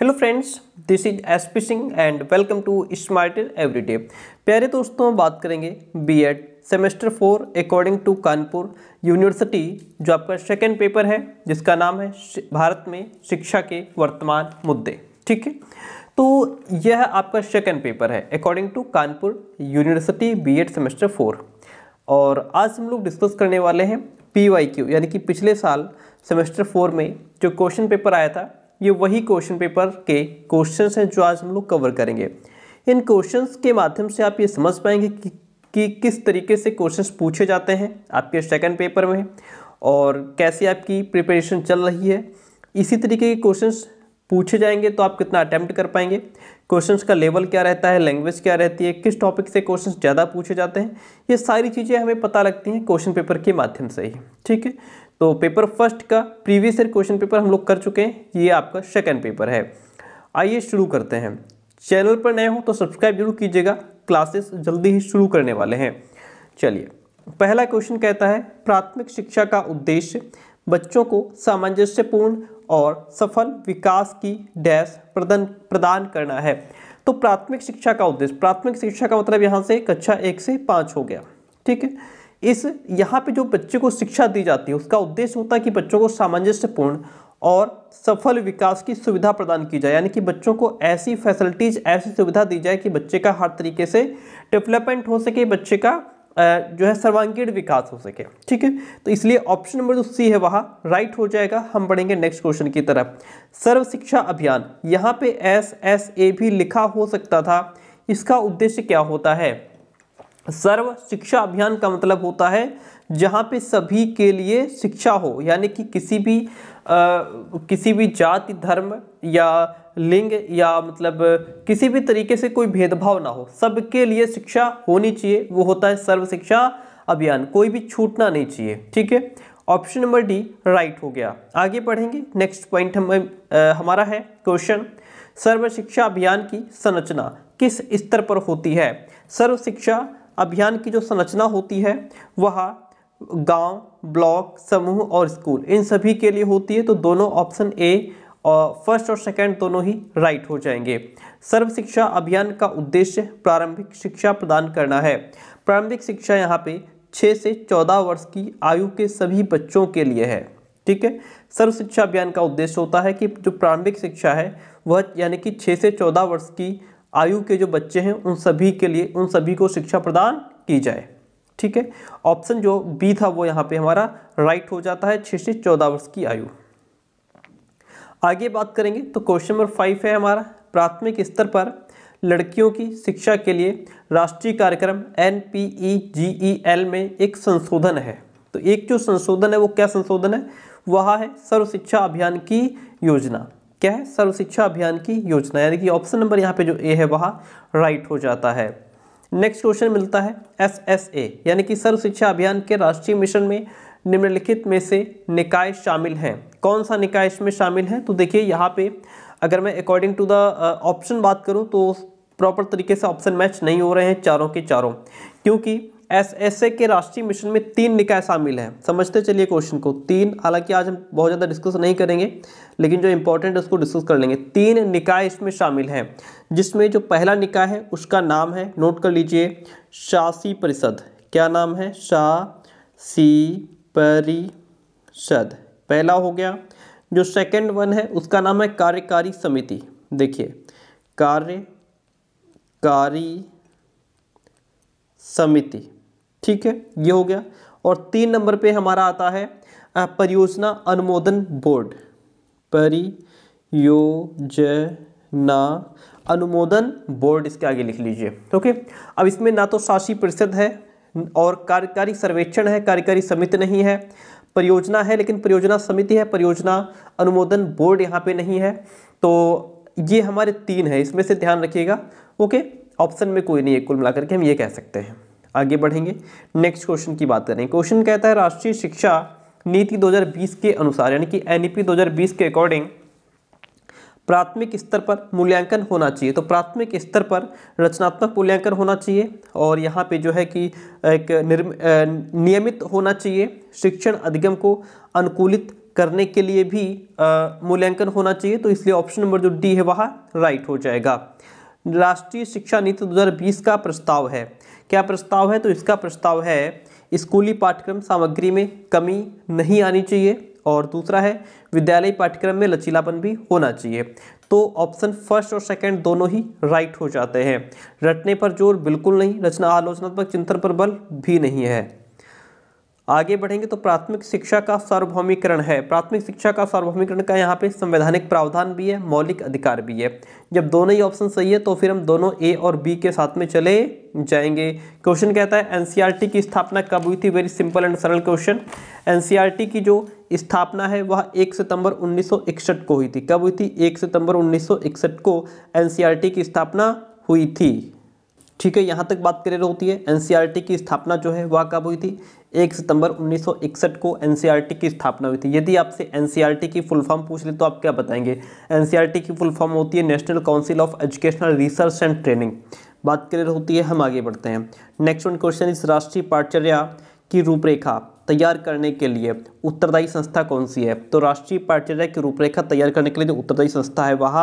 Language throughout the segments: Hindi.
hello friends this is S P Singh and welcome to smarter everyday प्यारे दोस्तों बात करेंगे BEd semester four according to Kanpur university जो आपका सेकेंड पेपर है जिसका नाम है भारत में शिक्षा के वर्तमान मुद्दे ठीक है तो यह आपका सेकेंड पेपर है according to Kanpur university BEd semester four और आज हम लोग डिस्कस करने वाले हैं पी वाई क्यू यानी कि पिछले साल सेमेस्टर फोर में जो क्वेश्चन पेपर आया था ये वही क्वेश्चन पेपर के क्वेश्चन हैं जो आज हम लोग कवर करेंगे इन क्वेश्चन के माध्यम से आप ये समझ पाएंगे कि, कि किस तरीके से क्वेश्चन पूछे जाते हैं आपके सेकेंड पेपर में और कैसे आपकी प्रिपरेशन चल रही है इसी तरीके के क्वेश्चंस पूछे जाएंगे तो आप कितना अटैम्प्ट कर पाएंगे क्वेश्चंस का लेवल क्या रहता है लैंग्वेज क्या रहती है किस टॉपिक से क्वेश्चंस ज़्यादा पूछे जाते हैं ये सारी चीज़ें हमें पता लगती हैं क्वेश्चन पेपर के माध्यम से ही ठीक है तो पेपर फर्स्ट का प्रीवियस ईयर क्वेश्चन पेपर हम लोग कर चुके हैं ये आपका सेकेंड पेपर है आइए शुरू करते हैं चैनल पर नए हो तो सब्सक्राइब जरूर कीजिएगा क्लासेस जल्दी ही शुरू करने वाले हैं चलिए पहला क्वेश्चन कहता है प्राथमिक शिक्षा का उद्देश्य बच्चों को सामंजस्यपूर्ण और सफल विकास की डैश प्रदान प्रदान करना है तो प्राथमिक शिक्षा का उद्देश्य प्राथमिक शिक्षा का मतलब यहाँ से कक्षा एक से पाँच हो गया ठीक है इस यहाँ पे जो बच्चे को शिक्षा दी जाती है उसका उद्देश्य होता है कि बच्चों को सामंजस्यपूर्ण और सफल विकास की सुविधा प्रदान की जाए यानी कि बच्चों को ऐसी फैसिलिटीज ऐसी सुविधा दी जाए कि बच्चे का हर तरीके से डेवलपमेंट हो सके बच्चे का जो है सर्वांगीण विकास हो सके ठीक है तो इसलिए ऑप्शन नंबर जो सी है वहाँ राइट हो जाएगा हम बढ़ेंगे नेक्स्ट क्वेश्चन की तरफ सर्व शिक्षा अभियान यहाँ पे एस एस ए भी लिखा हो सकता था इसका उद्देश्य क्या होता है सर्व शिक्षा अभियान का मतलब होता है जहाँ पे सभी के लिए शिक्षा हो यानी कि किसी भी आ, किसी भी जाति धर्म या लिंग या मतलब किसी भी तरीके से कोई भेदभाव ना हो सबके लिए शिक्षा होनी चाहिए वो होता है सर्व शिक्षा अभियान कोई भी छूटना नहीं चाहिए ठीक है ऑप्शन नंबर डी राइट हो गया आगे पढ़ेंगे नेक्स्ट पॉइंट हम हमारा है क्वेश्चन सर्व शिक्षा अभियान की संरचना किस स्तर पर होती है सर्व शिक्षा अभियान की जो संरचना होती है वह गांव, ब्लॉक समूह और स्कूल इन सभी के लिए होती है तो दोनों ऑप्शन ए और फर्स्ट और सेकंड दोनों ही राइट हो जाएंगे सर्व शिक्षा अभियान का उद्देश्य प्रारंभिक शिक्षा प्रदान करना है प्रारंभिक शिक्षा यहाँ पे छः से चौदह वर्ष की आयु के सभी बच्चों के लिए है ठीक है सर्व शिक्षा अभियान का उद्देश्य होता है कि जो प्रारंभिक शिक्षा है वह यानी कि छः से चौदह वर्ष की आयु के जो बच्चे हैं उन सभी के लिए उन सभी को शिक्षा प्रदान की जाए ठीक है ऑप्शन जो बी था वो यहाँ पे हमारा राइट हो जाता है छः से चौदह वर्ष की आयु आगे बात करेंगे तो क्वेश्चन नंबर फाइव है हमारा प्राथमिक स्तर पर लड़कियों की शिक्षा के लिए राष्ट्रीय कार्यक्रम N P E G E L में एक संशोधन है तो एक जो संशोधन है वो क्या संशोधन है वह है सर्व शिक्षा अभियान की योजना क्या है सर्व शिक्षा अभियान की योजना यानी कि ऑप्शन नंबर यहाँ पे जो ए है वह राइट हो जाता है नेक्स्ट क्वेश्चन मिलता है एस एस ए यानी कि सर्व शिक्षा अभियान के राष्ट्रीय मिशन में निम्नलिखित में से निकाय शामिल हैं कौन सा निकाय इसमें शामिल है तो देखिए यहाँ पे अगर मैं अकॉर्डिंग टू द ऑप्शन बात करूँ तो प्रॉपर तरीके से ऑप्शन मैच नहीं हो रहे हैं चारों के चारों क्योंकि एस एस ए के राष्ट्रीय मिशन में तीन निकाय शामिल हैं समझते चलिए क्वेश्चन को तीन हालांकि आज हम बहुत ज़्यादा डिस्कस नहीं करेंगे लेकिन जो इम्पोर्टेंट है उसको डिस्कस कर लेंगे तीन निकाय इसमें शामिल हैं जिसमें जो पहला निकाय है उसका नाम है नोट कर लीजिए शासी परिषद क्या नाम है सी परिषद पहला हो गया जो सेकेंड वन है उसका नाम है कार्यकारी समिति देखिए कार्यकारी समिति ठीक है ये हो गया और तीन नंबर पे हमारा आता है परियोजना अनुमोदन बोर्ड परियोजना अनुमोदन बोर्ड इसके आगे लिख लीजिए ओके अब इसमें ना तो शासी परिषद है और कार्यकारी सर्वेक्षण है कार्यकारी समिति नहीं है परियोजना है लेकिन परियोजना समिति है परियोजना अनुमोदन बोर्ड यहाँ पे नहीं है तो ये हमारे तीन है इसमें से ध्यान रखिएगा ओके ऑप्शन में कोई नहीं है कुल मिलाकर के हम ये कह सकते हैं आगे बढ़ेंगे नेक्स्ट क्वेश्चन की बात करें क्वेश्चन कहता है राष्ट्रीय शिक्षा नीति 2020 के अनुसार यानी कि एन 2020 e के अकॉर्डिंग प्राथमिक स्तर पर मूल्यांकन होना चाहिए तो प्राथमिक स्तर पर रचनात्मक मूल्यांकन होना चाहिए और यहाँ पे जो है कि एक नियमित होना चाहिए शिक्षण अधिगम को अनुकूलित करने के लिए भी मूल्यांकन होना चाहिए तो इसलिए ऑप्शन नंबर जो डी है वह राइट हो जाएगा राष्ट्रीय शिक्षा नीति 2020 का प्रस्ताव है क्या प्रस्ताव है तो इसका प्रस्ताव है स्कूली पाठ्यक्रम सामग्री में कमी नहीं आनी चाहिए और दूसरा है विद्यालय पाठ्यक्रम में लचीलापन भी होना चाहिए तो ऑप्शन फर्स्ट और सेकंड दोनों ही राइट हो जाते हैं रटने पर जोर बिल्कुल नहीं रचना आलोचनात्मक चिंतन पर बल भी नहीं है आगे बढ़ेंगे तो प्राथमिक शिक्षा का सार्वभौमिकरण है प्राथमिक शिक्षा का सार्वभौमिकरण का यहाँ पे संवैधानिक प्रावधान भी है मौलिक अधिकार भी है जब दोनों ही ऑप्शन सही है तो फिर हम दोनों ए और बी के साथ में चले जाएंगे क्वेश्चन कहता है एनसीईआरटी की स्थापना कब हुई थी वेरी सिंपल एंड सरल क्वेश्चन एनसीईआरटी की जो स्थापना है वह एक सितंबर 1961 को हुई थी कब हुई थी एक सितंबर 1961 को एनसीईआरटी की स्थापना हुई थी ठीक है यहाँ तक बात क्लियर होती है एनसीईआरटी की स्थापना जो है वह कब हुई थी एक सितंबर 1961 को एनसीईआरटी की स्थापना हुई थी यदि आपसे एनसीईआरटी की फुल फॉर्म पूछ ले तो आप क्या बताएंगे एनसीईआरटी की फुल फॉर्म होती है national council of educational research and training बात क्लियर होती है हम आगे बढ़ते हैं नेक्स्ट वन क्वेश्चन इस राष्ट्रीय पाठचर्या की रूपरेखा तैयार करने के लिए उत्तरदायी संस्था कौन सी है तो राष्ट्रीय पाठचर्या की रूपरेखा तैयार करने के लिए जो उत्तरदायी संस्था है वह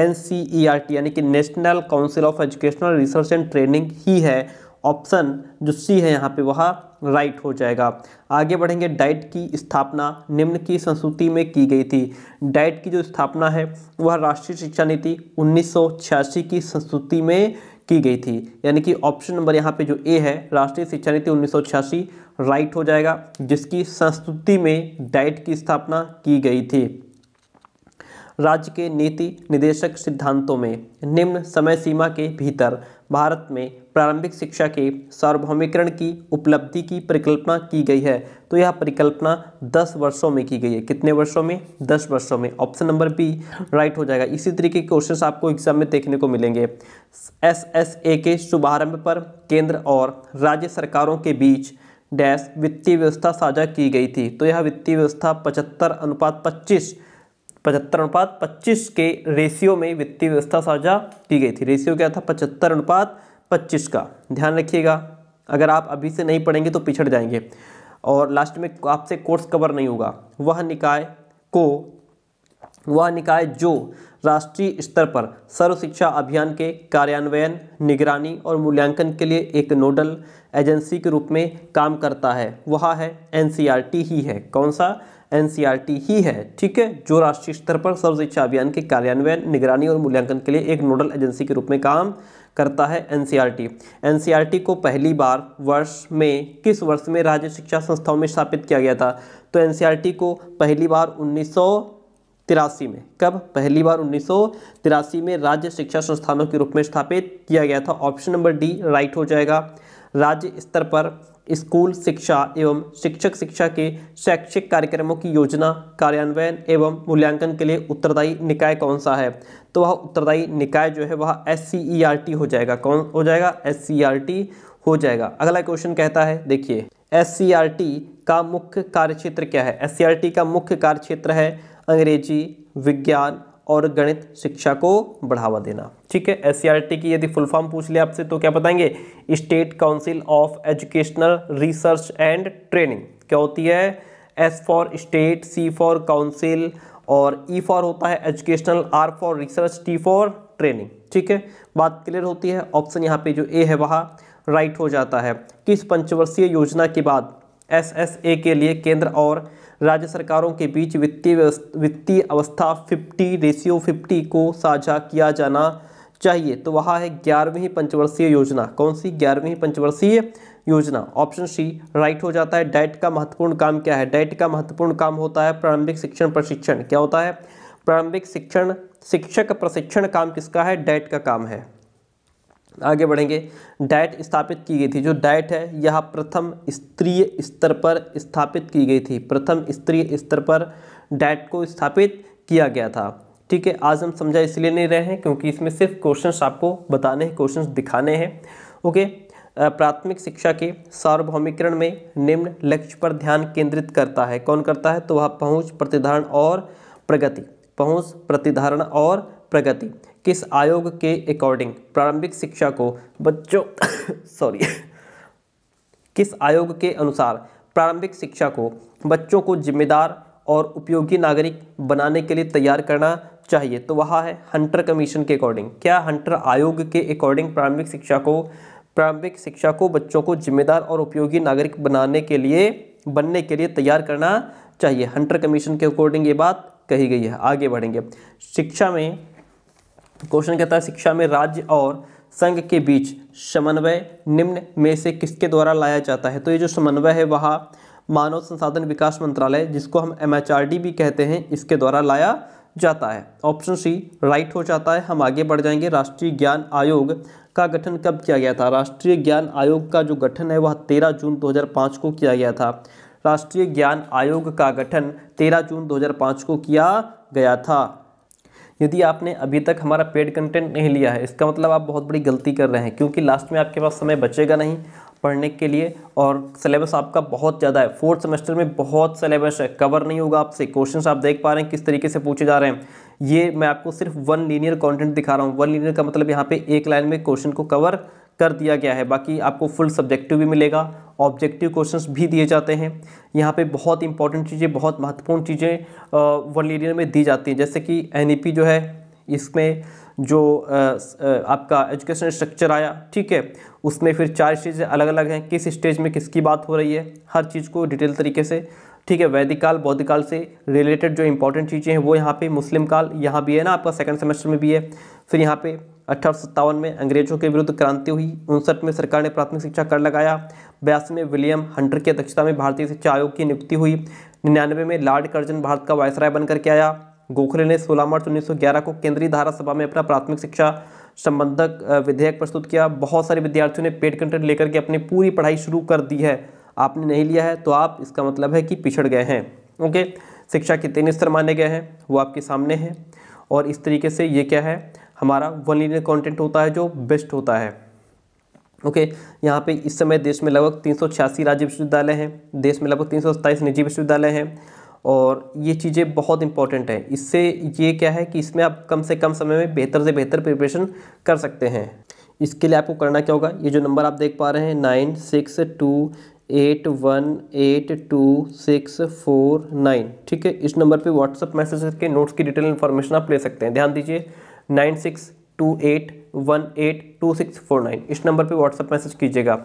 एन e यानी कि national council of educational research and training ही है ऑप्शन जो सी है यहाँ पे वह राइट हो जाएगा आगे बढ़ेंगे डाइट की स्थापना निम्न की संस्कृति में की गई थी डाइट की जो स्थापना है वह राष्ट्रीय शिक्षा नीति उन्नीस की संस्कृति में की गई थी यानी कि ऑप्शन नंबर यहाँ पे जो ए है राष्ट्रीय शिक्षा नीति उन्नीस राइट हो जाएगा जिसकी संस्तुति में डाइट की स्थापना की गई थी राज्य के नीति निदेशक सिद्धांतों में निम्न समय सीमा के भीतर भारत में प्रारंभिक शिक्षा के सार्वभौमिकरण की उपलब्धि की परिकल्पना की गई है तो यह परिकल्पना 10 वर्षों में की गई है कितने वर्षों में 10 वर्षों में ऑप्शन नंबर बी राइट हो जाएगा इसी तरीके के क्वेश्चन आपको एग्जाम में देखने को मिलेंगे एस एस ए के शुभारंभ पर केंद्र और राज्य सरकारों के बीच डैश वित्तीय व्यवस्था साझा की गई थी तो यह वित्तीय व्यवस्था पचहत्तर अनुपात पच्चीस पचहत्तर अनुपात पच्चीस के रेशियो में वित्तीय व्यवस्था साझा की गई थी रेशियो क्या था पचहत्तर अनुपात पच्चीस का ध्यान रखिएगा अगर आप अभी से नहीं पढ़ेंगे तो पिछड़ जाएंगे और लास्ट में आपसे कोर्स कवर नहीं होगा वह निकाय को वह निकाय जो राष्ट्रीय स्तर पर सर्व शिक्षा अभियान के कार्यान्वयन निगरानी और मूल्यांकन के लिए एक नोडल एजेंसी के रूप में काम करता है वह है एनसीईआरटी e ही है कौन सा एनसीईआरटी ही है ठीक है जो राष्ट्रीय स्तर पर सर्व शिक्षा अभियान के कार्यान्वयन निगरानी और मूल्यांकन के लिए एक नोडल एजेंसी के रूप में काम करता है एनसीईआरटी एनसीईआरटी को पहली बार वर्ष में किस वर्ष में राज्य शिक्षा संस्थाओं में स्थापित किया गया था तो एनसीईआरटी को पहली बार उन्नीस तिरासी में कब पहली बार उन्नीस तिरासी में राज्य शिक्षा संस्थानों के रूप में स्थापित किया गया था ऑप्शन नंबर डी राइट हो जाएगा राज्य स्तर पर स्कूल शिक्षा एवं शिक्षक शिक्षा के शैक्षिक कार्यक्रमों की योजना कार्यान्वयन एवं मूल्यांकन के लिए उत्तरदायी निकाय कौन सा है तो वह उत्तरदायी निकाय जो है वह एस e हो जाएगा कौन हो जाएगा एस e हो जाएगा अगला क्वेश्चन कहता है देखिए एस e का मुख्य कार्यक्षेत्र क्या है एस का मुख्य कार्यक्षेत्र है अंग्रेजी विज्ञान और गणित शिक्षा को बढ़ावा देना ठीक है एस की यदि फुल फॉर्म पूछ लिया आपसे तो क्या बताएंगे state council of educational research and training क्या होती है S for state C for council और ई e फॉर होता है educational R for research T for training ठीक है बात क्लियर होती है ऑप्शन यहाँ पे जो ए है वहाँ राइट हो जाता है किस पंचवर्षीय योजना के बाद एस एस ए के लिए केंद्र और राज्य सरकारों के बीच वित्तीय वित्तीय अवस्था 50 रेशियो 50 को साझा किया जाना चाहिए तो वहाँ है ग्यारहवीं पंचवर्षीय योजना कौन सी ग्यारहवीं पंचवर्षीय योजना ऑप्शन सी राइट हो जाता है डाइट का महत्वपूर्ण काम क्या है डाइट का महत्वपूर्ण काम होता है प्रारंभिक शिक्षण प्रशिक्षण क्या होता है प्रारंभिक शिक्षण शिक्षक प्रशिक्षण काम किसका है डाइट का काम है आगे बढ़ेंगे डाइट स्थापित की गई थी जो डाइट है यह प्रथम स्त्रीय स्तर पर स्थापित की गई थी प्रथम स्त्रीय स्तर पर डाइट को स्थापित किया गया था ठीक है आज हम समझा इसलिए नहीं रहे हैं क्योंकि इसमें सिर्फ क्वेश्चंस आपको बताने हैं क्वेश्चंस दिखाने हैं ओके प्राथमिक शिक्षा के सार्वभौमिकरण में निम्न लक्ष्य पर ध्यान केंद्रित करता है कौन करता है तो वह पहुँच प्रतिधारण और प्रगति पहुँच प्रतिधारण और प्रगति किस आयोग के अकॉर्डिंग प्रारंभिक शिक्षा को बच्चों सॉरी किस आयोग के अनुसार प्रारंभिक शिक्षा को बच्चों को जिम्मेदार और उपयोगी नागरिक बनाने के लिए तैयार करना चाहिए तो वहाँ है हंटर कमीशन के अकॉर्डिंग क्या हंटर आयोग के अकॉर्डिंग प्रारंभिक शिक्षा को प्रारंभिक शिक्षा को बच्चों को जिम्मेदार और उपयोगी नागरिक बनाने के लिए बनने के लिए तैयार करना चाहिए हंटर कमीशन के अकॉर्डिंग ये बात कही गई है आगे बढ़ेंगे शिक्षा में क्वेश्चन कहता है शिक्षा में राज्य और संघ के बीच समन्वय निम्न में से किसके द्वारा लाया जाता है तो ये जो समन्वय है वह मानव संसाधन विकास मंत्रालय जिसको हम एम भी कहते हैं इसके द्वारा लाया जाता है ऑप्शन सी राइट हो जाता है हम आगे बढ़ जाएंगे राष्ट्रीय ज्ञान आयोग का गठन कब किया गया था राष्ट्रीय ज्ञान आयोग का जो गठन है वह 13 जून 2005 को किया गया था राष्ट्रीय ज्ञान आयोग का गठन 13 जून 2005 को किया गया था यदि आपने अभी तक हमारा पेड कंटेंट नहीं लिया है इसका मतलब आप बहुत बड़ी गलती कर रहे हैं क्योंकि लास्ट में आपके पास समय बचेगा नहीं पढ़ने के लिए और सिलेबस आपका बहुत ज़्यादा है फोर्थ सेमेस्टर में बहुत सिलेबस है कवर नहीं होगा आपसे क्वेश्चंस आप देख पा रहे हैं किस तरीके से पूछे जा रहे हैं ये मैं आपको सिर्फ वन लीनियर कंटेंट दिखा रहा हूँ वन लीनियर का मतलब यहाँ पे एक लाइन में क्वेश्चन को कवर कर दिया गया है बाकी आपको फुल सब्जेक्टिव भी मिलेगा ऑब्जेक्टिव क्वेश्चंस भी दिए जाते हैं यहाँ पे बहुत इंपॉर्टेंट चीज़ें बहुत महत्वपूर्ण चीज़ें वन लीनियर में दी जाती हैं जैसे कि एन e जो है इसमें जो आपका एजुकेशन स्ट्रक्चर आया ठीक है उसमें फिर चार चीज़ें अलग अलग हैं किस स्टेज में किसकी बात हो रही है हर चीज़ को डिटेल तरीके से ठीक है वैदिक काल बौद्धिक काल से रिलेटेड जो इंपॉर्टेंट चीज़ें हैं वो यहाँ पे मुस्लिम काल यहाँ भी है ना आपका सेकंड सेमेस्टर में भी है फिर यहाँ पे अठारह में अंग्रेजों के विरुद्ध क्रांति हुई उनसठ में सरकार ने प्राथमिक शिक्षा कर लगाया बयासी में विलियम हंटर की अध्यक्षता में भारतीय शिक्षा आयोग की नियुक्ति हुई निन्यानवे में लॉर्ड कर्जन भारत का वायसराय बनकर के आया गोखले ने सोलह मार्च उन्नीस को केंद्रीय धारा सभा में अपना प्राथमिक शिक्षा संबंधक विधेयक प्रस्तुत किया बहुत सारे विद्यार्थियों ने पेड कंटेंट लेकर के अपनी पूरी पढ़ाई शुरू कर दी है आपने नहीं लिया है तो आप इसका मतलब है कि पिछड़ गए हैं ओके शिक्षा के तीन स्तर माने गए हैं वो आपके सामने हैं और इस तरीके से ये क्या है हमारा वन लीनियर कॉन्टेंट होता है जो बेस्ट होता है ओके okay, यहाँ पे इस समय देश में लगभग तीन राज्य विश्वविद्यालय हैं देश में लगभग तीन निजी विश्वविद्यालय हैं और ये चीज़ें बहुत इंपॉर्टेंट हैं इससे ये क्या है कि इसमें आप कम से कम समय में बेहतर से बेहतर प्रिपरेशन कर सकते हैं इसके लिए आपको करना क्या होगा ये जो नंबर आप देख पा रहे हैं nine six two eight one eight two six four nine ठीक है इस नंबर पे व्हाट्सअप मैसेज करके नोट्स की डिटेल इन्फॉर्मेशन आप ले सकते हैं ध्यान दीजिए nine six two eight one eight two six four nine इस नंबर पे व्हाट्सअप मैसेज कीजिएगा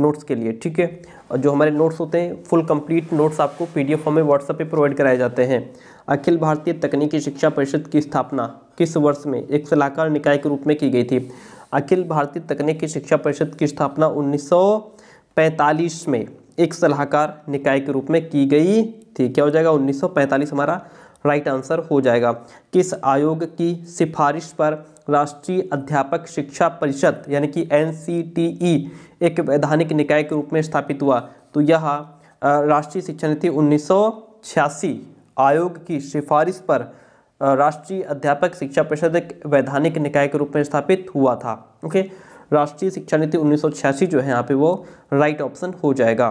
नोट्स के लिए ठीक है और जो हमारे नोट्स होते हैं फुल कंप्लीट नोट्स आपको पीडीएफ फॉर्म में व्हाट्सएप पे प्रोवाइड कराए जाते हैं अखिल भारतीय तकनीकी शिक्षा परिषद की स्थापना किस वर्ष में एक सलाहकार निकाय के रूप में की गई थी अखिल भारतीय तकनीकी शिक्षा परिषद की स्थापना उन्नीस में एक सलाहकार निकाय के रूप में की गई थी क्या हो जाएगा उन्नीस हमारा राइट आंसर हो जाएगा किस आयोग की सिफारिश पर राष्ट्रीय अध्यापक शिक्षा परिषद यानी कि एन एक वैधानिक निकाय के रूप में स्थापित हुआ तो यह राष्ट्रीय शिक्षा नीति उन्नीस आयोग की सिफारिश पर राष्ट्रीय अध्यापक शिक्षा परिषद एक वैधानिक निकाय के रूप में स्थापित हुआ था ओके राष्ट्रीय शिक्षा नीति उन्नीस जो है यहाँ पे वो राइट ऑप्शन हो जाएगा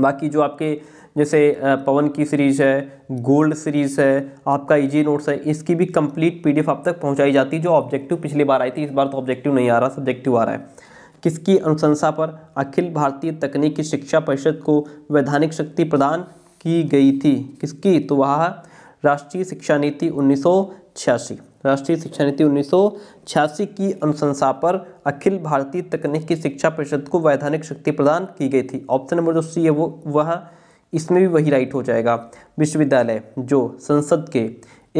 बाकी जो आपके जैसे पवन की सीरीज़ है गोल्ड सीरीज़ है आपका इजी e नोट्स है इसकी भी कंप्लीट पीडीएफ आप तक पहुंचाई जाती है जो ऑब्जेक्टिव पिछली बार आई थी इस बार तो ऑब्जेक्टिव नहीं आ रहा सब्जेक्टिव आ रहा है किसकी अनुशंसा पर अखिल भारतीय तकनीकी शिक्षा परिषद को वैधानिक शक्ति प्रदान की गई थी किसकी तो वह राष्ट्रीय शिक्षा नीति उन्नीस राष्ट्रीय शिक्षा नीति उन्नीस की अनुशंसा पर अखिल भारतीय तकनीकी शिक्षा परिषद को वैधानिक शक्ति प्रदान की गई थी ऑप्शन नंबर जो सी है वो वह इसमें भी वही राइट हो जाएगा विश्वविद्यालय जो संसद के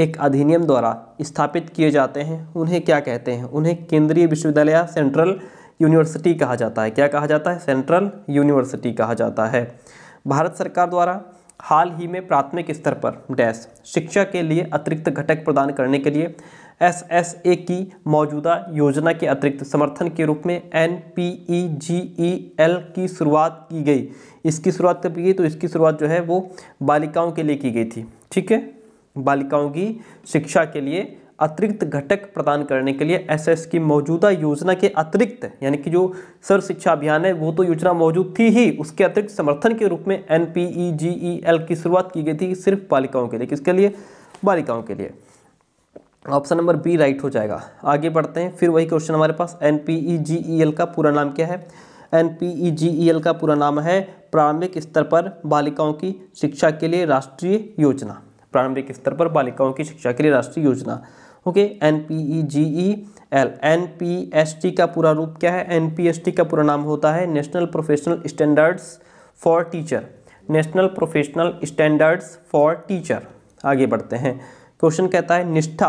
एक अधिनियम द्वारा स्थापित किए जाते हैं उन्हें क्या कहते हैं उन्हें केंद्रीय विश्वविद्यालय सेंट्रल यूनिवर्सिटी कहा जाता है क्या कहा जाता है सेंट्रल यूनिवर्सिटी कहा जाता है भारत सरकार द्वारा हाल ही में प्राथमिक स्तर पर डैश शिक्षा के लिए अतिरिक्त घटक प्रदान करने के लिए एस एस ए की मौजूदा योजना के अतिरिक्त समर्थन के रूप में N P E G E L की शुरुआत की गई इसकी शुरुआत कब की गई तो इसकी शुरुआत जो है वो बालिकाओं के लिए की गई थी ठीक है बालिकाओं की शिक्षा के लिए अतिरिक्त घटक प्रदान करने के लिए एस की मौजूदा योजना के अतिरिक्त यानी कि जो सर्व शिक्षा अभियान है वो तो योजना मौजूद थी ही उसके अतिरिक्त समर्थन के रूप में N P E G E L की शुरुआत की गई थी सिर्फ बालिकाओं के लिए किसके लिए बालिकाओं के लिए ऑप्शन नंबर बी राइट हो जाएगा आगे बढ़ते हैं फिर वही क्वेश्चन हमारे पास N P E G E L का पूरा नाम क्या है N P E G E L का पूरा नाम है प्रारंभिक स्तर पर बालिकाओं की शिक्षा के लिए राष्ट्रीय योजना प्रारंभिक स्तर पर बालिकाओं की शिक्षा के लिए राष्ट्रीय योजना okay N P E G E L N P S T का पूरा रूप क्या है एन पी एस टी का पूरा नाम होता है national professional standards for teacher national professional standards for teacher आगे बढ़ते हैं क्वेश्चन कहता है निष्ठा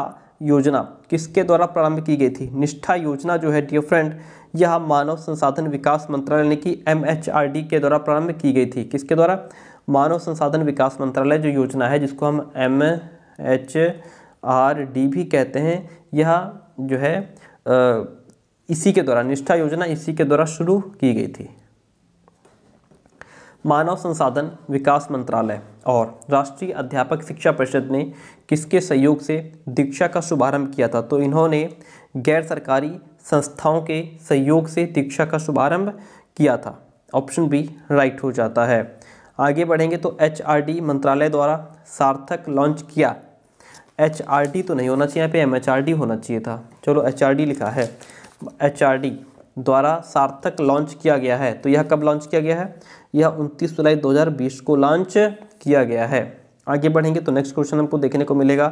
योजना किसके द्वारा प्रारंभ की गई थी निष्ठा योजना जो है डियर फ्रेंड यह मानव संसाधन विकास मंत्रालय ने की एम के द्वारा प्रारंभ की गई थी किसके द्वारा मानव संसाधन विकास मंत्रालय जो योजना है जिसको हम एम एच आर डी भी कहते हैं यह जो है इसी के द्वारा निष्ठा योजना इसी के द्वारा शुरू की गई थी मानव संसाधन विकास मंत्रालय और राष्ट्रीय अध्यापक शिक्षा परिषद ने किसके सहयोग से दीक्षा का शुभारंभ किया था तो इन्होंने गैर सरकारी संस्थाओं के सहयोग से दीक्षा का शुभारंभ किया था ऑप्शन बी राइट हो जाता है आगे बढ़ेंगे तो एच मंत्रालय द्वारा सार्थक लॉन्च किया एच आर डी तो नहीं होना चाहिए यहाँ पे एम एच आर डी होना चाहिए था चलो एच आर डी लिखा है एच आर डी द्वारा सार्थक लॉन्च किया गया है तो यह कब लॉन्च किया गया है यह 29 जुलाई 2020 को लॉन्च किया गया है आगे बढ़ेंगे तो नेक्स्ट क्वेश्चन हमको देखने को मिलेगा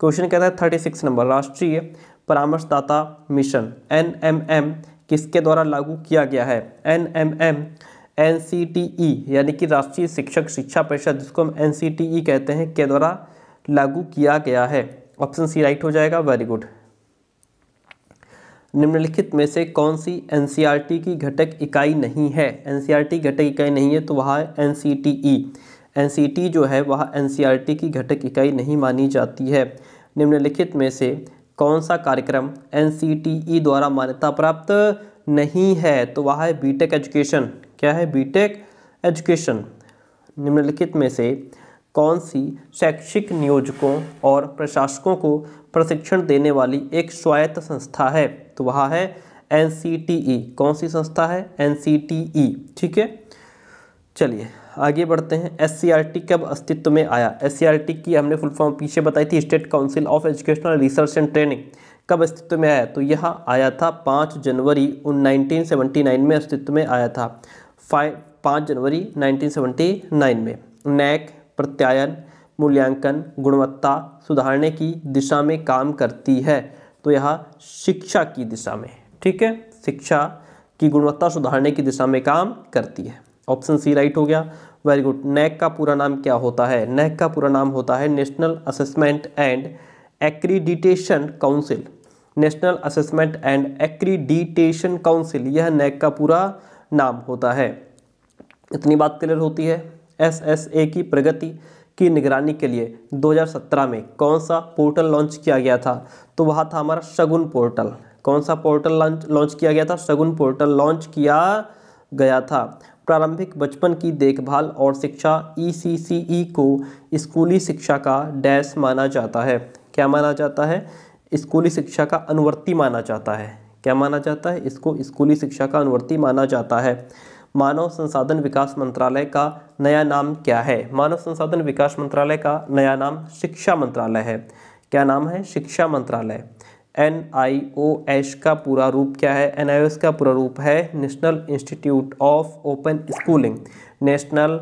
क्वेश्चन कहता है थर्टी सिक्स नंबर राष्ट्रीय परामर्शदाता मिशन एन एम एम किसके द्वारा लागू किया गया है N M M N C T E यानी कि राष्ट्रीय शिक्षक शिक्षा परिषद जिसको हम एन सी टी ई कहते हैं के द्वारा लागू किया गया है ऑप्शन सी राइट हो जाएगा वेरी गुड निम्नलिखित में से कौन सी एन e की घटक इकाई नहीं है एन e घटक इकाई नहीं है तो वह एन एन जो है वह एन e की घटक इकाई नहीं मानी जाती है निम्नलिखित में से कौन सा कार्यक्रम एन द्वारा मान्यता प्राप्त नहीं है तो वह है बीटेक एजुकेशन क्या है बीटेक एजुकेशन निम्नलिखित में से कौन सी शैक्षिक नियोजकों और प्रशासकों को प्रशिक्षण देने वाली एक स्वायत्त संस्था है तो वह है एन कौन सी संस्था है एन ठीक है चलिए आगे बढ़ते हैं एस कब अस्तित्व में आया एस की हमने फुल फॉर्म पीछे बताई थी state council of educational research and training कब अस्तित्व में आया तो यह आया था पाँच जनवरी उन 1979 में अस्तित्व में आया था फाइव पाँच जनवरी 1979 में नैक प्रत्यायन मूल्यांकन गुणवत्ता सुधारने की दिशा में काम करती है तो यह शिक्षा की दिशा में ठीक है शिक्षा की गुणवत्ता सुधारने की दिशा में काम करती है ऑप्शन सी राइट हो गया वेरी गुड नैक का पूरा नाम क्या होता है नैक का पूरा नाम होता है national assessment and accreditation council national assessment and accreditation council यह नैक का पूरा नाम होता है इतनी बात क्लियर होती है एसएसए की प्रगति की निगरानी के लिए 2017 में कौन सा पोर्टल लॉन्च किया गया था तो वहाँ था हमारा शगुन पोर्टल कौन सा पोर्टल लॉन्च लॉन्च किया गया था शगुन पोर्टल लॉन्च किया गया था प्रारंभिक बचपन की देखभाल और शिक्षा ई e e को स्कूली शिक्षा का डैश माना जाता है क्या माना जाता है स्कूली शिक्षा का अनुवर्ती माना जाता है क्या माना जाता है इसको स्कूली शिक्षा का अनुवर्ती माना जाता है मानव संसाधन विकास मंत्रालय का नया नाम क्या है मानव संसाधन विकास मंत्रालय का नया नाम शिक्षा मंत्रालय है क्या नाम है शिक्षा मंत्रालय एन आई ओ एस का पूरा रूप क्या है एन आई ओ एस का पूरा रूप है national institute of open schooling national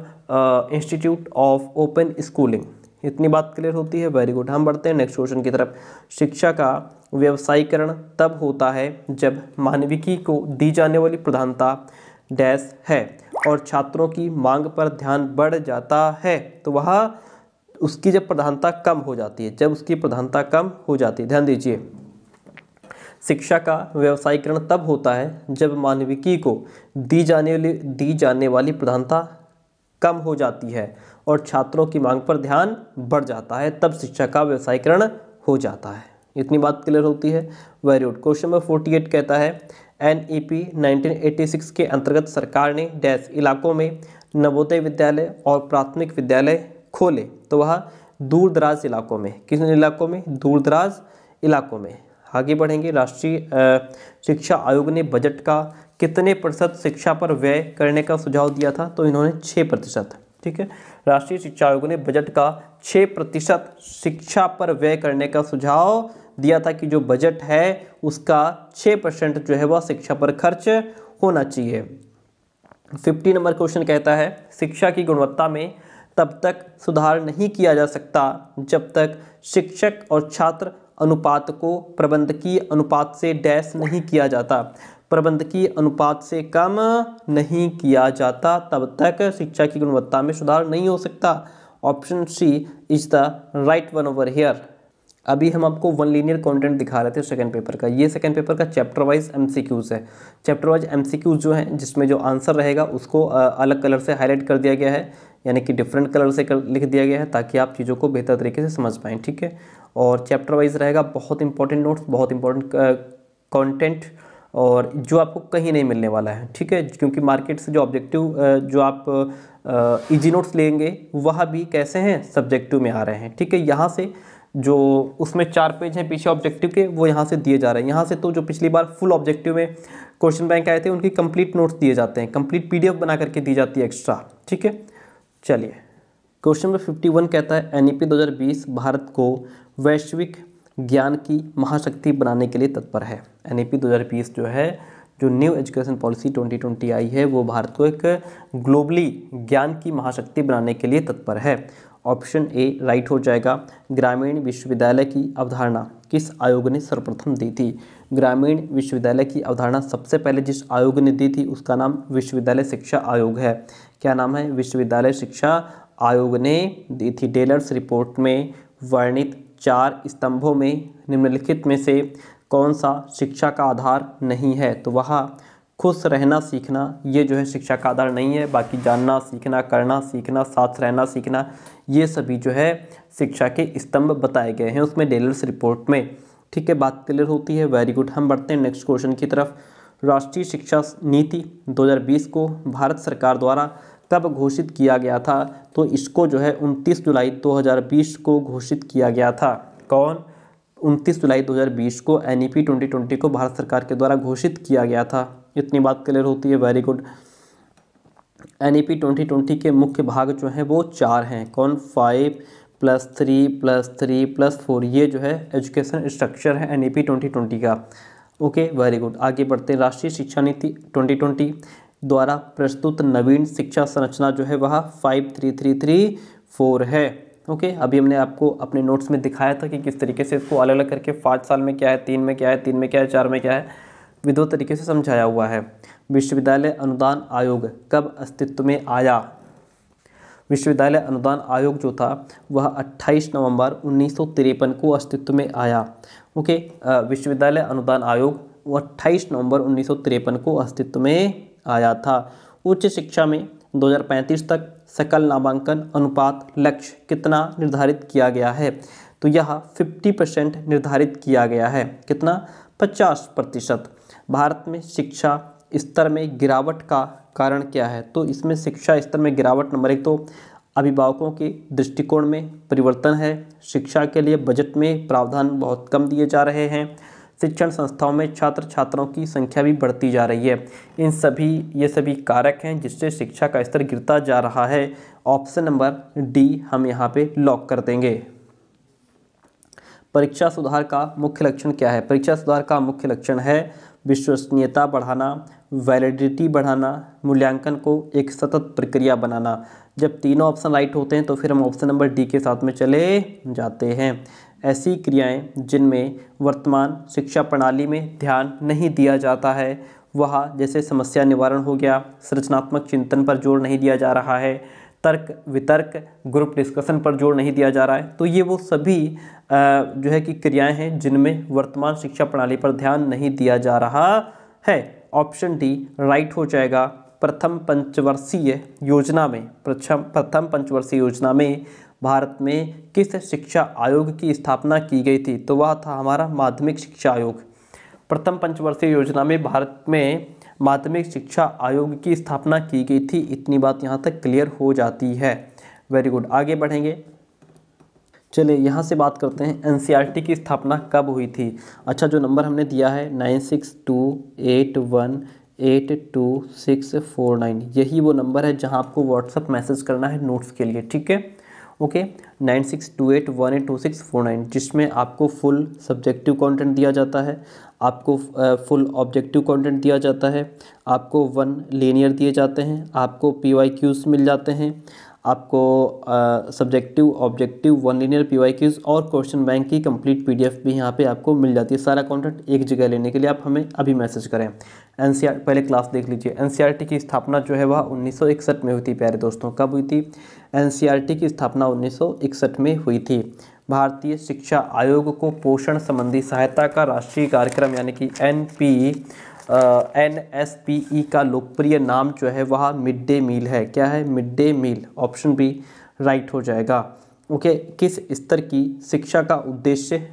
institute of open schooling इतनी बात क्लियर होती है वेरी गुड हम बढ़ते हैं नेक्स्ट क्वेश्चन की तरफ शिक्षा का व्यवसायीकरण तब होता है जब मानविकी को दी जाने वाली प्रधानता डैश है और छात्रों की मांग पर ध्यान बढ़ जाता है तो वह उसकी जब प्रधानता कम हो जाती है जब उसकी प्रधानता कम हो जाती है ध्यान दीजिए शिक्षा का व्यवसायीकरण तब होता है जब मानविकी को दी जाने वाली दी जाने वाली प्रधानता कम हो जाती है और छात्रों की मांग पर ध्यान बढ़ जाता है तब शिक्षा का व्यवसायीकरण हो जाता है इतनी बात क्लियर होती है very good question number forty eight कहता है एनईपी 1986 के अंतर्गत सरकार ने डैश इलाकों में नवोदय विद्यालय और प्राथमिक विद्यालय खोले तो वह दूर दराज इलाकों में किस इलाकों में दूर दराज इलाकों में आगे बढ़ेंगे राष्ट्रीय शिक्षा आयोग ने बजट का कितने प्रतिशत शिक्षा पर व्यय करने का सुझाव दिया था तो इन्होंने छः प्रतिशत ठीक है राष्ट्रीय शिक्षा आयोग ने बजट का छः प्रतिशत शिक्षा पर व्यय करने का सुझाव दिया था कि जो बजट है उसका छः परसेंट जो है वह शिक्षा पर खर्च होना चाहिए फिफ्टी नंबर क्वेश्चन कहता है शिक्षा की गुणवत्ता में तब तक सुधार नहीं किया जा सकता जब तक शिक्षक और छात्र अनुपात को प्रबंधकीय अनुपात से डैश नहीं किया जाता प्रबंधकीय अनुपात से कम नहीं किया जाता तब तक शिक्षा की गुणवत्ता में सुधार नहीं हो सकता option C is the right one over here अभी हम आपको वन लीनियर कंटेंट दिखा रहे थे सेकंड पेपर का ये सेकंड पेपर का चैप्टर वाइज एमसीक्यूज है चैप्टर वाइज एमसीक्यूज जो हैं जिसमें जो आंसर रहेगा उसको अलग कलर से हाईलाइट कर दिया गया है यानी कि डिफरेंट कलर से कर, लिख दिया गया है ताकि आप चीज़ों को बेहतर तरीके से समझ पाएँ ठीक है और चैप्टर वाइज रहेगा बहुत इंपॉर्टेंट नोट्स बहुत इंपॉर्टेंट कॉन्टेंट और जो आपको कहीं नहीं मिलने वाला है ठीक है क्योंकि मार्केट से जो ऑब्जेक्टिव जो आप इजी नोट्स लेंगे वह भी कैसे हैं सब्जेक्टिव में आ रहे हैं ठीक है यहाँ से जो उसमें चार पेज हैं पीछे ऑब्जेक्टिव के वो यहाँ से दिए जा रहे हैं यहाँ से तो जो पिछली बार फुल ऑब्जेक्टिव में क्वेश्चन बैंक आए थे उनकी कंप्लीट नोट्स दिए जाते हैं कंप्लीट पीडीएफ बना करके दी जाती है एक्स्ट्रा ठीक है चलिए क्वेश्चन नंबर फिफ्टी वन कहता है एन ई e भारत को वैश्विक ज्ञान की महाशक्ति बनाने के लिए तत्पर है एन ई e जो है जो न्यू एजुकेशन पॉलिसी 2020 आई है वो भारत को एक ग्लोबली ज्ञान की महाशक्ति बनाने के लिए तत्पर है ऑप्शन ए राइट हो जाएगा ग्रामीण विश्वविद्यालय की अवधारणा किस आयोग ने सर्वप्रथम दी थी ग्रामीण विश्वविद्यालय की अवधारणा सबसे पहले जिस आयोग ने दी थी उसका नाम विश्वविद्यालय शिक्षा आयोग है क्या नाम है विश्वविद्यालय शिक्षा आयोग ने दी थी डेलर्स रिपोर्ट में वर्णित चार स्तंभों में निम्नलिखित में से कौन सा शिक्षा का आधार नहीं है तो वह खुश रहना सीखना ये जो है शिक्षा का आधार नहीं है बाकी जानना सीखना करना सीखना साथ रहना सीखना ये सभी जो है शिक्षा के स्तंभ बताए गए हैं उसमें डेलर्स रिपोर्ट में ठीक है बात क्लियर होती है वेरी गुड हम बढ़ते हैं नेक्स्ट क्वेश्चन की तरफ राष्ट्रीय शिक्षा नीति 2020 को भारत सरकार द्वारा कब घोषित किया गया था तो इसको जो है 29 जुलाई 2020 को घोषित किया गया था कौन 29 जुलाई 2020 को एन ई 2020 को भारत सरकार के द्वारा घोषित किया गया था इतनी बात क्लियर होती है very good N E P twenty twenty के मुख्य भाग जो हैं वो चार हैं कौन five plus three plus three plus four ये जो है एजुकेशन स्ट्रक्चर है N E P twenty twenty का ओके वेरी गुड आगे बढ़ते हैं राष्ट्रीय शिक्षा नीति ट्वेंटी ट्वेंटी द्वारा प्रस्तुत नवीन शिक्षा संरचना जो है वह five three three three four है ओके okay, अभी हमने आपको अपने नोट्स में दिखाया था कि किस तरीके से इसको अलग अलग करके पाँच साल में क्या है तीन में क्या है तीन में क्या है चार में क्या है विधो तरीके से समझाया हुआ है विश्वविद्यालय अनुदान आयोग कब अस्तित्व में आया विश्वविद्यालय अनुदान आयोग जो था वह 28 नवंबर उन्नीस को अस्तित्व में आया ओके विश्वविद्यालय अनुदान आयोग वह अट्ठाईस नवंबर उन्नीस को अस्तित्व में आया था उच्च शिक्षा में 2035 तक सकल नामांकन अनुपात लक्ष्य कितना निर्धारित किया गया है तो यह 50 परसेंट निर्धारित किया गया है कितना 50 प्रतिशत भारत में शिक्षा स्तर में गिरावट का कारण क्या है तो इसमें शिक्षा स्तर में गिरावट नंबर एक तो अभिभावकों के दृष्टिकोण में परिवर्तन है शिक्षा के लिए बजट में प्रावधान बहुत कम दिए जा रहे हैं शिक्षण संस्थाओं में छात्र छात्राओं की संख्या भी बढ़ती जा रही है इन सभी ये सभी कारक हैं जिससे शिक्षा का स्तर गिरता जा रहा है ऑप्शन नंबर डी हम यहाँ पे लॉक कर देंगे परीक्षा सुधार का मुख्य लक्षण क्या है परीक्षा सुधार का मुख्य लक्षण है विश्वसनीयता बढ़ाना वैलिडिटी बढ़ाना मूल्यांकन को एक सतत प्रक्रिया बनाना जब तीनों ऑप्शन राइट होते हैं तो फिर हम ऑप्शन नंबर डी के साथ में चले जाते हैं ऐसी क्रियाएं जिनमें वर्तमान शिक्षा प्रणाली में ध्यान नहीं दिया जाता है वह जैसे समस्या निवारण हो गया सृजनात्मक चिंतन पर जोर नहीं दिया जा रहा है तर्क वितर्क ग्रुप डिस्कशन पर जोर नहीं दिया जा रहा है तो ये वो सभी जो है कि क्रियाएं हैं जिनमें वर्तमान शिक्षा प्रणाली पर ध्यान नहीं दिया जा रहा है ऑप्शन डी राइट हो जाएगा प्रथम पंचवर्षीय योजना में प्रथम प्रथम पंचवर्षीय योजना में भारत में किस शिक्षा आयोग की स्थापना की गई थी तो वह था हमारा माध्यमिक शिक्षा आयोग प्रथम पंचवर्षीय योजना में भारत में माध्यमिक शिक्षा आयोग की स्थापना की गई थी इतनी बात यहाँ तक क्लियर हो जाती है वेरी गुड आगे बढ़ेंगे चलिए यहाँ से बात करते हैं एन e की स्थापना कब हुई थी अच्छा जो नंबर हमने दिया है nine six two eight one eight two six four nine यही वो नंबर है जहाँ आपको व्हाट्सअप मैसेज करना है नोट्स के लिए ठीक है okay nine six two eight one eight two six four nine जिसमें आपको फुल सब्जेक्टिव कंटेंट दिया जाता है आपको फुल ऑब्जेक्टिव कंटेंट दिया जाता है आपको वन लीनियर दिए जाते हैं आपको पी वाई क्यूज़ मिल जाते हैं आपको subjective objective one liner P Y Qs और क्वेश्चन बैंक की कंप्लीट पीडीएफ भी यहाँ पे आपको मिल जाती है सारा कंटेंट एक जगह लेने के लिए आप हमें अभी मैसेज करें एन पहले क्लास देख लीजिए एन की स्थापना जो है वह उन्नीस में हुई थी प्यारे दोस्तों कब हुई थी एन की स्थापना उन्नीस में हुई थी भारतीय शिक्षा आयोग को पोषण संबंधी सहायता का राष्ट्रीय कार्यक्रम यानी कि N P N S P E का लोकप्रिय नाम जो है वह मिड डे मील है क्या है mid day meal option B right हो जाएगा ओके किस स्तर की शिक्षा का उद्देश्य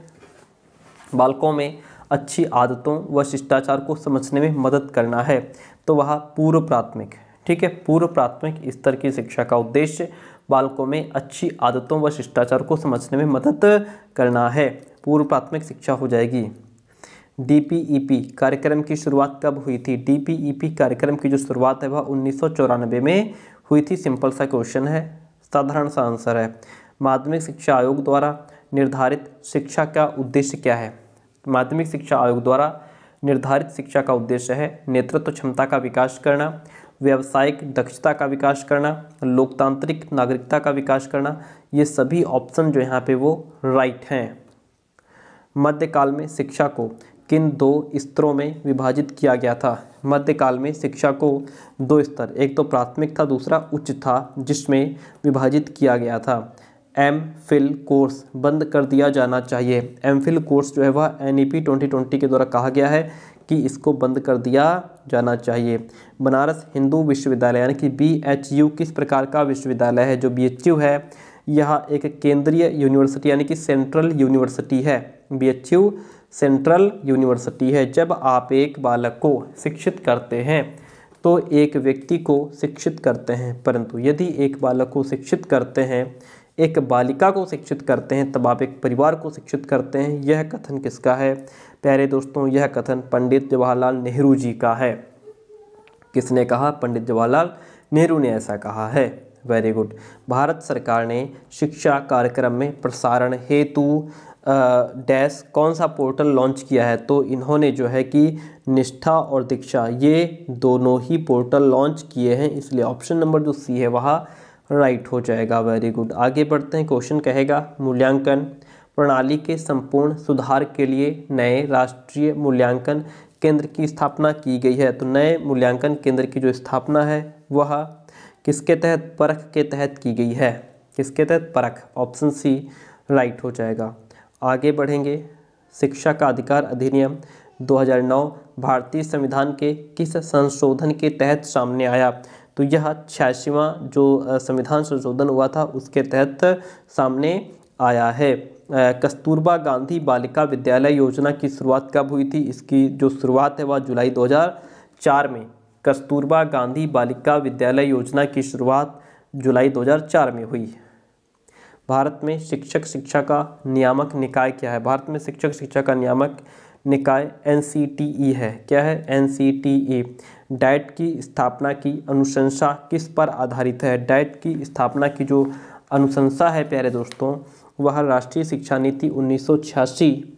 बालकों में अच्छी आदतों व शिष्टाचार को समझने में मदद करना है तो वह पूर्व प्राथमिक है ठीक है पूर्व प्राथमिक स्तर की शिक्षा का उद्देश्य बालकों में अच्छी आदतों व शिष्टाचार को समझने में मदद करना है पूर्व प्राथमिक शिक्षा हो जाएगी डी कार्यक्रम की शुरुआत कब हुई थी डी कार्यक्रम की जो शुरुआत है वह उन्नीस में हुई थी सिंपल सा क्वेश्चन है साधारण सा आंसर है माध्यमिक शिक्षा आयोग द्वारा निर्धारित शिक्षा का उद्देश्य क्या है माध्यमिक शिक्षा आयोग द्वारा निर्धारित शिक्षा का उद्देश्य है नेतृत्व क्षमता का विकास करना व्यावसायिक दक्षता का विकास करना लोकतांत्रिक नागरिकता का विकास करना ये सभी ऑप्शन जो यहाँ पे वो राइट हैं मध्यकाल में शिक्षा को किन दो स्तरों में विभाजित किया गया था मध्यकाल में शिक्षा को दो स्तर एक तो प्राथमिक था दूसरा उच्च था जिसमें विभाजित किया गया था एम फिल कोर्स बंद कर दिया जाना चाहिए एम फिल कोर्स जो है वह N E P twenty twenty के द्वारा कहा गया है कि इसको बंद कर दिया जाना चाहिए बनारस हिंदू विश्वविद्यालय यानी कि बी एच यू किस प्रकार का विश्वविद्यालय है जो बी एच यू है यह एक केंद्रीय यूनिवर्सिटी यानी कि सेंट्रल यूनिवर्सिटी है B H U central university है जब आप एक बालक को शिक्षित करते हैं तो एक व्यक्ति को शिक्षित करते हैं परंतु यदि एक बालक को शिक्षित करते हैं एक बालिका को शिक्षित करते हैं तब आप एक परिवार को शिक्षित करते हैं यह कथन किसका है प्यारे दोस्तों यह कथन पंडित जवाहरलाल नेहरू जी का है किसने कहा पंडित जवाहरलाल नेहरू ने ऐसा कहा है वेरी गुड भारत सरकार ने शिक्षा कार्यक्रम में प्रसारण हेतु डैश कौन सा पोर्टल लॉन्च किया है तो इन्होंने जो है कि निष्ठा और दीक्षा ये दोनों ही पोर्टल लॉन्च किए हैं इसलिए ऑप्शन नंबर जो सी है वह राइट हो जाएगा वेरी गुड आगे बढ़ते हैं क्वेश्चन कहेगा मूल्यांकन प्रणाली के संपूर्ण सुधार के लिए नए राष्ट्रीय मूल्यांकन केंद्र की स्थापना की गई है तो नए मूल्यांकन केंद्र की जो स्थापना है वह किसके तहत परख के तहत की गई है किसके तहत परख ऑप्शन सी राइट हो जाएगा आगे बढ़ेंगे शिक्षा का अधिकार अधिनियम 2009 भारतीय संविधान के किस संशोधन के तहत सामने आया तो यह छियासीवा जो संविधान संशोधन हुआ था उसके तहत सामने आया है कस्तूरबा गांधी बालिका विद्यालय योजना की शुरुआत कब हुई थी इसकी जो शुरुआत है वह जुलाई 2004 में कस्तूरबा गांधी बालिका विद्यालय योजना की शुरुआत जुलाई 2004 में हुई भारत में शिक्षक शिक्षा का नियामक निकाय क्या है भारत में शिक्षक शिक्षा का नियामक निकाय एन है क्या है एन डाइट की स्थापना की अनुशंसा किस पर आधारित है डाइट की स्थापना की जो अनुशंसा है प्यारे दोस्तों वह राष्ट्रीय शिक्षा नीति उन्नीस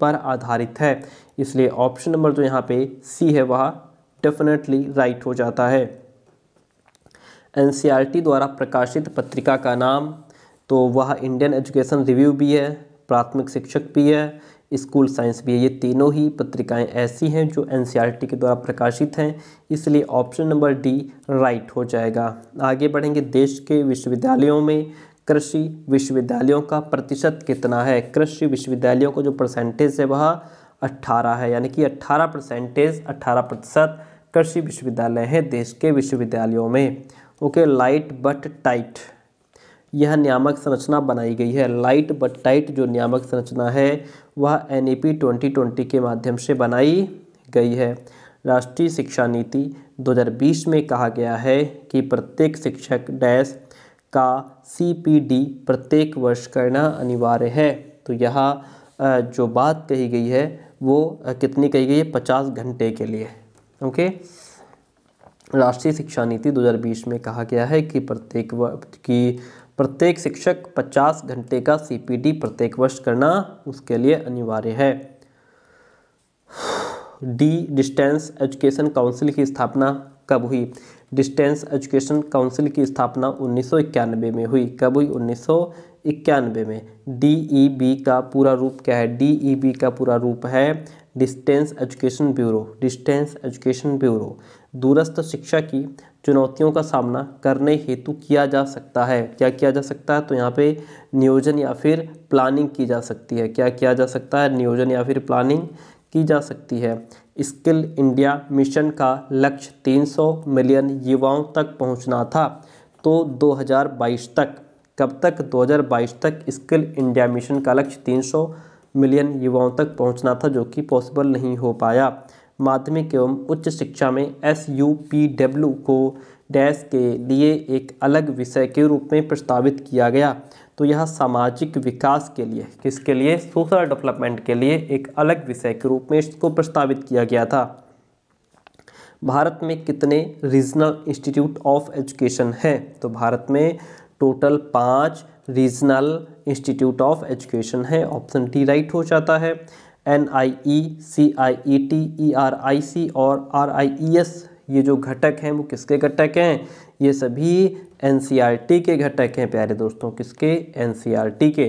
पर आधारित है इसलिए ऑप्शन नंबर जो यहाँ पे सी है वह डेफिनेटली राइट हो जाता है एनसीईआरटी e द्वारा प्रकाशित पत्रिका का नाम तो वह इंडियन एजुकेशन रिव्यू भी है प्राथमिक शिक्षक भी है स्कूल साइंस भी है ये तीनों ही पत्रिकाएं ऐसी हैं जो एन e के द्वारा प्रकाशित हैं इसलिए ऑप्शन नंबर डी राइट हो जाएगा आगे बढ़ेंगे देश के विश्वविद्यालयों में कृषि विश्वविद्यालयों का प्रतिशत कितना है कृषि विश्वविद्यालयों का जो परसेंटेज है वह अट्ठारह है यानी कि अट्ठारह परसेंटेज अट्ठारह प्रतिशत कृषि विश्वविद्यालय हैं देश के विश्वविद्यालयों में ओके लाइट बट टाइट यह नियामक संरचना बनाई गई है लाइट बट टाइट जो नियामक संरचना है वह N E P twenty twenty के माध्यम से बनाई गई है राष्ट्रीय शिक्षा नीति 2020 में कहा गया है कि प्रत्येक शिक्षक डैश का सीपीडी प्रत्येक वर्ष करना अनिवार्य है तो यह जो बात कही गई है वो कितनी कही गई है पचास घंटे के लिए ओके राष्ट्रीय शिक्षा नीति 2020 में कहा गया है कि प्रत्येक की प्रत्येक शिक्षक 50 घंटे का सीपीडी प्रत्येक वर्ष करना उसके लिए अनिवार्य है डी डिस्टेंस एजुकेशन काउंसिल की स्थापना कब हुई डिस्टेंस एजुकेशन काउंसिल की स्थापना उन्नीस में हुई कब हुई उन्नीस इक्यानवे में डी e का पूरा रूप क्या है डी e का पूरा रूप है distance education bureau distance education bureau दूरस्थ शिक्षा की चुनौतियों का सामना करने हेतु किया जा सकता है क्या किया जा सकता है तो यहाँ पे नियोजन या फिर प्लानिंग की जा सकती है क्या किया जा सकता है नियोजन या फिर प्लानिंग की जा सकती है स्किल इंडिया मिशन का लक्ष्य 300 मिलियन युवाओं तक पहुंचना था तो 2022 तक कब तक 2022 तक स्किल इंडिया मिशन का लक्ष्य 300 मिलियन युवाओं तक पहुंचना था जो कि पॉसिबल नहीं हो पाया माध्यमिक एवं उच्च शिक्षा में एस यू पी डब्ल्यू को डैश के लिए एक अलग विषय के रूप में प्रस्तावित किया गया तो यह सामाजिक विकास के लिए किसके लिए सोशल डेवलपमेंट के लिए एक अलग विषय के रूप में इसको प्रस्तावित किया गया था भारत में कितने रीजनल इंस्टीट्यूट ऑफ एजुकेशन हैं तो भारत में टोटल पाँच रीजनल इंस्टीट्यूट ऑफ एजुकेशन है ऑप्शन डी राइट हो जाता है N I E C I E T E R I C और आर आई ई एस ये जो घटक हैं वो किसके घटक हैं ये सभी एन e के घटक हैं प्यारे दोस्तों किसके एन e के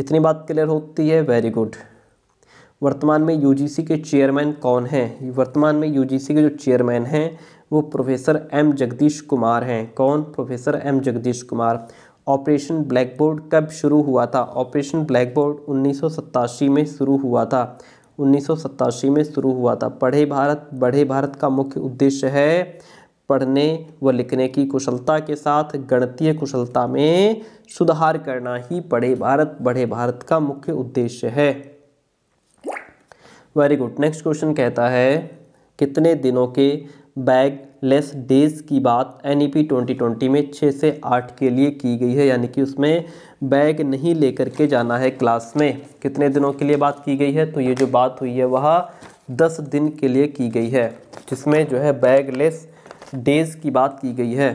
इतनी बात क्लियर होती है वेरी गुड वर्तमान में यूजीसी के चेयरमैन कौन हैं वर्तमान में यूजीसी के जो चेयरमैन हैं वो प्रोफेसर एम जगदीश कुमार हैं कौन professor M Jagdish Kumar operation blackboard कब शुरू हुआ था ऑपरेशन ब्लैक बोर्ड उन्नीस में शुरू हुआ था उन्नीस में शुरू हुआ था पढ़े भारत बढ़े भारत का मुख्य उद्देश्य है पढ़ने व लिखने की कुशलता के साथ गणतीय कुशलता में सुधार करना ही पढ़े भारत बढ़े भारत का मुख्य उद्देश्य है वेरी गुड नेक्स्ट क्वेश्चन कहता है कितने दिनों के बैग लेस डेज की बात N E P twenty twenty में छः से आठ के लिए की गई है यानी कि उसमें बैग नहीं लेकर के जाना है क्लास में कितने दिनों के लिए बात की गई है तो ये जो बात हुई है वह दस दिन के लिए की गई है जिसमें जो है बैग लेस डेज़ की बात की गई है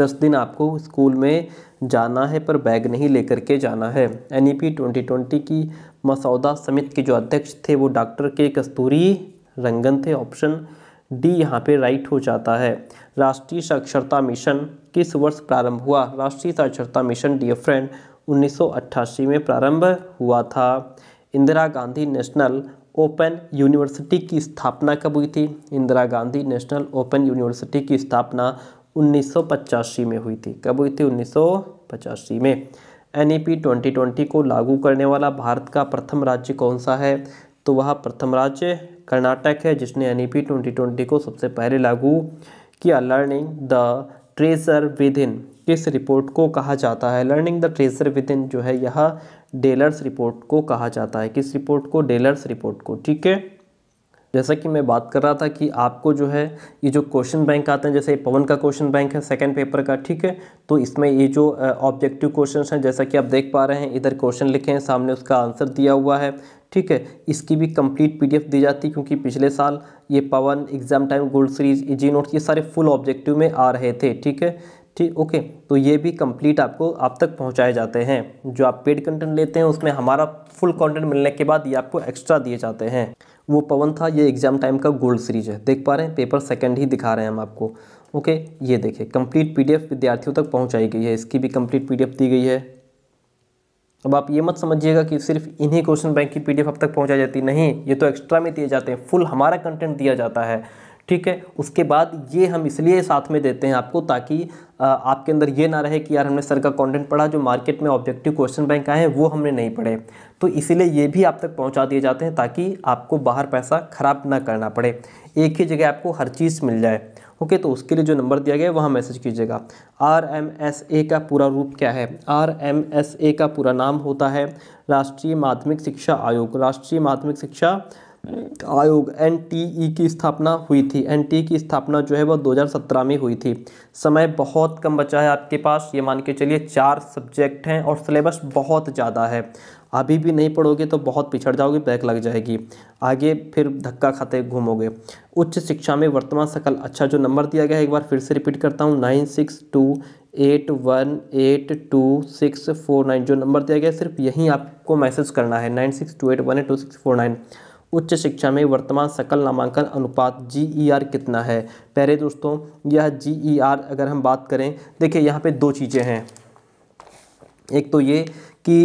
दस दिन आपको स्कूल में जाना है पर बैग नहीं लेकर के जाना है N E P twenty twenty की मसौदा समिति के जो अध्यक्ष थे वो डॉक्टर के कस्तूरी रंगन थे ऑप्शन डी यहाँ पे राइट हो जाता है राष्ट्रीय साक्षरता मिशन किस वर्ष प्रारंभ हुआ राष्ट्रीय साक्षरता मिशन डियर फ्रेंड 1988 में प्रारंभ हुआ था Indira Gandhi national open university की स्थापना कब हुई थी Indira Gandhi national open university की स्थापना उन्नीस में हुई थी कब हुई थी उन्नीस में एन ई पी ट्वेंटी को लागू करने वाला भारत का प्रथम राज्य कौन सा है तो वह प्रथम राज्य कर्नाटक है जिसने एन ई पी ट्वेंटी को सबसे पहले लागू किया learning the treasure within किस रिपोर्ट को कहा जाता है learning the treasure within जो है यह डेलर्स रिपोर्ट को कहा जाता है किस रिपोर्ट को डेलर्स रिपोर्ट को ठीक है जैसा कि मैं बात कर रहा था कि आपको जो है ये जो क्वेश्चन बैंक आते हैं जैसे पवन का क्वेश्चन बैंक है सेकंड पेपर का ठीक है तो इसमें ये जो ऑब्जेक्टिव क्वेश्चंस हैं जैसा कि आप देख पा रहे हैं इधर क्वेश्चन लिखे हैं सामने उसका आंसर दिया हुआ है ठीक है इसकी भी कंप्लीट पीडीएफ दी जाती है क्योंकि पिछले साल ये Pavan exam time gold series जी नोट्स ये सारे फुल ऑब्जेक्टिव में आ रहे थे ठीक है ठीक ओके तो ये भी कंप्लीट आपको आप तक पहुंचाए जाते हैं जो आप पेड कंटेंट लेते हैं उसमें हमारा फुल कंटेंट मिलने के बाद ये आपको एक्स्ट्रा दिए जाते हैं वो पवन था ये एग्ज़ाम टाइम का गोल्ड सीरीज है देख पा रहे हैं पेपर सेकंड ही दिखा रहे हैं हम आपको ओके ये देखिए कंप्लीट पी विद्यार्थियों तक पहुँचाई गई है इसकी भी कम्प्लीट पी दी गई है अब आप ये मत समझिएगा कि सिर्फ इन्हीं क्वेश्चन बैंक की पीडीएफ अब तक पहुँचाई जाती नहीं ये तो एक्स्ट्रा में दिए जाते हैं फुल हमारा कंटेंट दिया जाता है ठीक है उसके बाद ये हम इसलिए साथ में देते हैं आपको ताकि आपके अंदर ये ना रहे कि यार हमने सर का कंटेंट पढ़ा जो मार्केट में ऑब्जेक्टिव क्वेश्चन बैंक आए हैं वो हमने नहीं पढ़े तो इसीलिए ये भी आप तक पहुंचा दिए जाते हैं ताकि आपको बाहर पैसा ख़राब ना करना पड़े एक ही जगह आपको हर चीज़ मिल जाए ओके तो उसके लिए जो नंबर दिया गया है वहाँ मैसेज कीजिएगा आर एम एस ए का पूरा रूप क्या है आर एम एस ए का पूरा नाम होता है राष्ट्रीय माध्यमिक शिक्षा आयोग राष्ट्रीय माध्यमिक शिक्षा आयोग एन की स्थापना हुई थी एन की स्थापना जो है वह 2017 में हुई थी समय बहुत कम बचा है आपके पास ये मान के चलिए चार सब्जेक्ट हैं और सिलेबस बहुत ज़्यादा है अभी भी नहीं पढ़ोगे तो बहुत पिछड़ जाओगे बैक लग जाएगी आगे फिर धक्का खाते घूमोगे उच्च शिक्षा में वर्तमान सकल अच्छा जो नंबर दिया गया है एक बार फिर से रिपीट करता हूँ nine six two eight one eight two six four nine जो नंबर दिया गया है सिर्फ यहीं आपको मैसेज करना है nine six two eight one eight two six four nine उच्च शिक्षा में वर्तमान सकल नामांकन अनुपात जी e कितना है पहले दोस्तों यह जी e अगर हम बात करें देखिए यहाँ पे दो चीज़ें हैं एक तो ये कि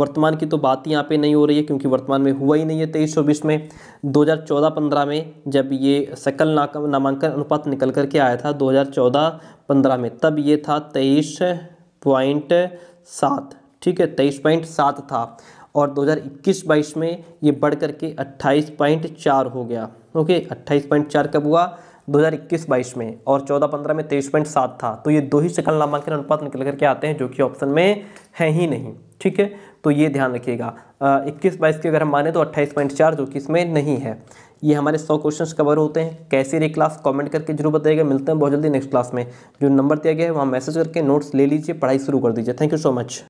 वर्तमान की तो बात ही यहाँ पे नहीं हो रही है क्योंकि वर्तमान में हुआ ही नहीं है तेईस चौबीस में 2014-15 में जब ये सकल नामांकन अनुपात निकल कर के आया था 2014-15 में तब ये था तेईस पॉइंट सात ठीक है तेईस पॉइंट सात था और 2021-22 में ये बढ़ करके 28.4 हो गया ओके 28.4 कब हुआ 2021-22 में और 14-15 में 23.7 था तो ये दो ही सकल नामांकन अनुपात निकल करके आते हैं जो कि ऑप्शन में है ही नहीं ठीक है तो ये ध्यान रखिएगा इक्कीस बाईस की अगर हम माने तो 28.4 जो कि इसमें नहीं है ये हमारे सौ क्वेश्चंस कवर होते हैं कैसे रे क्लास कमेंट करके जरूर बताइएगा मिलते हैं बहुत जल्दी नेक्स्ट क्लास में जो नंबर दिया गया है वहाँ मैसेज करके नोट्स ले लीजिए पढ़ाई शुरू कर दीजिए थैंक यू सो मच